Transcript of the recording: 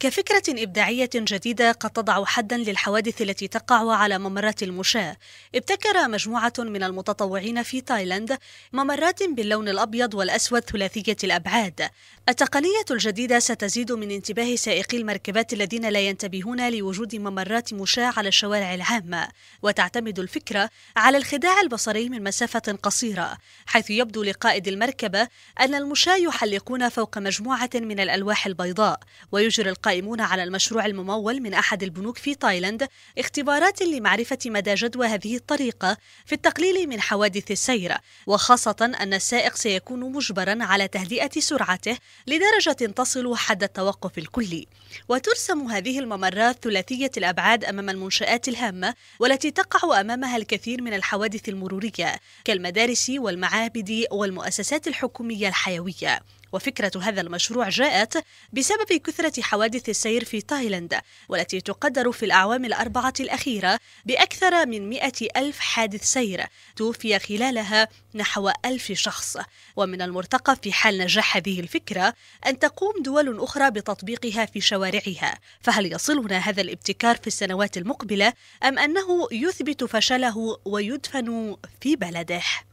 كفكرة إبداعية جديدة قد تضع حدا للحوادث التي تقع على ممرات المشاة ابتكر مجموعة من المتطوعين في تايلاند ممرات باللون الأبيض والأسود ثلاثية الأبعاد التقنية الجديدة ستزيد من انتباه سائقي المركبات الذين لا ينتبهون لوجود ممرات مشاة على الشوارع العامة وتعتمد الفكرة على الخداع البصري من مسافة قصيرة حيث يبدو لقائد المركبة أن المشاة يحلقون فوق مجموعة من الألواح البيضاء ويجري القائمون على المشروع الممول من أحد البنوك في تايلاند اختبارات لمعرفة مدى جدوى هذه الطريقة في التقليل من حوادث السير وخاصة أن السائق سيكون مجبرا على تهدئة سرعته لدرجة تصل حد التوقف الكلي وترسم هذه الممرات ثلاثية الأبعاد أمام المنشآت الهامة والتي تقع أمامها الكثير من الحوادث المرورية كالمدارس والمعابد والمؤسسات الحكومية الحيوية وفكرة هذا المشروع جاءت بسبب كثرة حوادث السير في تايلاند والتي تقدر في الأعوام الأربعة الأخيرة بأكثر من مئة ألف حادث سير توفي خلالها نحو ألف شخص ومن المرتقب في حال نجاح هذه الفكرة أن تقوم دول أخرى بتطبيقها في شوارعها فهل يصلنا هذا الابتكار في السنوات المقبلة أم أنه يثبت فشله ويدفن في بلده؟